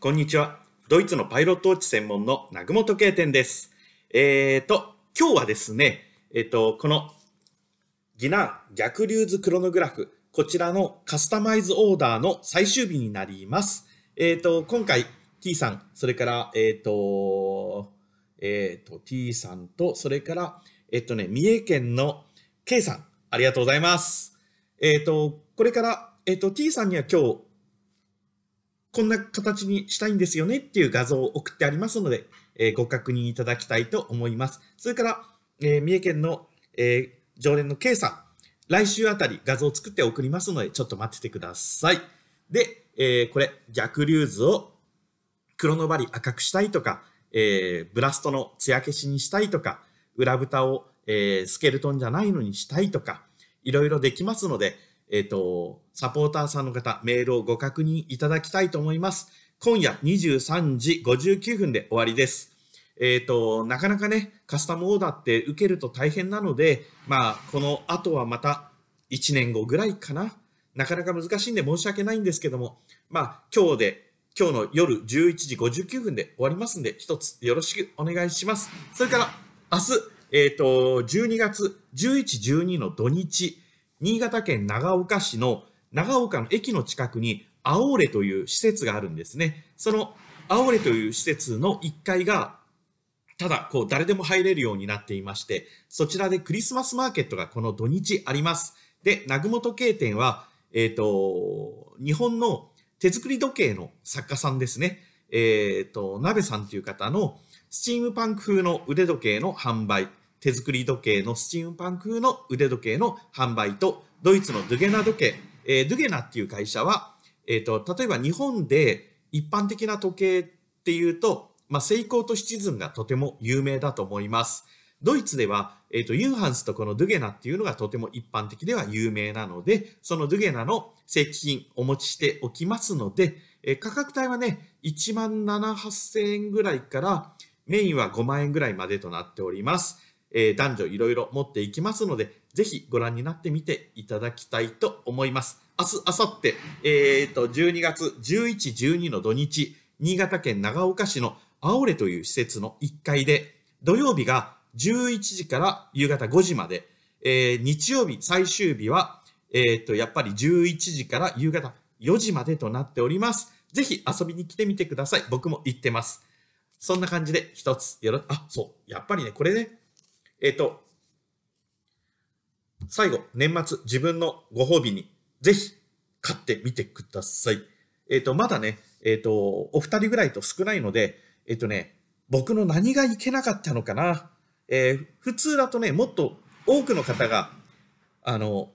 こんにちは。ドイツのパイロットウォッチ専門の南雲時計店です。えっ、ー、と、今日はですね、えっ、ー、と、この、ギナ逆流図クロノグラフ、こちらのカスタマイズオーダーの最終日になります。えっ、ー、と、今回 T さん、それから、えっ、と、えっ、と、T さんと、それから、えっ、とね、三重県の K さん、ありがとうございます。えっ、と、これから、えっ、と、T さんには今日、こんな形にしたいんですよねっていう画像を送ってありますので、えー、ご確認いただきたいと思います。それから、えー、三重県の、えー、常連の K さん、来週あたり画像を作って送りますので、ちょっと待っててください。で、えこれ、逆流図を黒のり赤くしたいとか、えブラストの艶消しにしたいとか、裏蓋を、えスケルトンじゃないのにしたいとか、いろいろできますので、えっ、ー、と、サポーターさんの方、メールをご確認いただきたいと思います。今夜23時59分で終わりです。えっ、ー、と、なかなかね、カスタムオーダーって受けると大変なので、まあ、この後はまた1年後ぐらいかな。なかなか難しいんで申し訳ないんですけども、まあ、今日で、今日の夜11時59分で終わりますんで、一つよろしくお願いします。それから、明日、えっ、ー、と、12月11、12の土日、新潟県長岡市の長岡の駅の近くにアオーレという施設があるんですね。そのアオーレという施設の1階がただ、こう、誰でも入れるようになっていまして、そちらでクリスマスマーケットがこの土日あります。で、南雲時計店は、えっ、ー、と、日本の手作り時計の作家さんですね。えっ、ー、と、鍋さんという方のスチームパンク風の腕時計の販売。手作り時計のスチームパン風の腕時計の販売と、ドイツのドゥゲナ時計、えー、ドゥゲナっていう会社は、えっ、ー、と、例えば日本で一般的な時計っていうと、まあ、セイコーとシチズンがとても有名だと思います。ドイツでは、えっ、ー、と、ユーハンスとこのドゥゲナっていうのがとても一般的では有名なので、そのドゥゲナの製品お持ちしておきますので、えー、価格帯はね、1万7、8000円ぐらいから、メインは5万円ぐらいまでとなっております。えー、男女いろいろ持っていきますので、ぜひご覧になってみていただきたいと思います。明日、明後日、えっ、ー、と、12月11、12の土日、新潟県長岡市のアオレという施設の1階で、土曜日が11時から夕方5時まで、えー、日曜日最終日は、えっ、ー、と、やっぱり11時から夕方4時までとなっております。ぜひ遊びに来てみてください。僕も行ってます。そんな感じで一つよろ、あ、そう。やっぱりね、これね、えっ、と、最後、年末、自分のご褒美に、ぜひ、買ってみてください。えっ、と、まだね、えっ、と、お二人ぐらいと少ないので、えっ、とね、僕の何がいけなかったのかな。え普通だとね、もっと多くの方が、あの、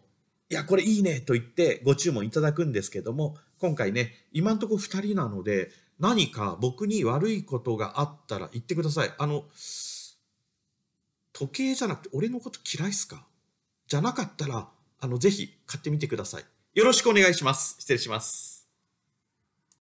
いや、これいいねと言ってご注文いただくんですけども、今回ね、今んとこ2人なので、何か僕に悪いことがあったら言ってください。あの、時計じゃなくて俺のこと嫌いっすかじゃなかったら、あの、ぜひ買ってみてください。よろしくお願いします。失礼します。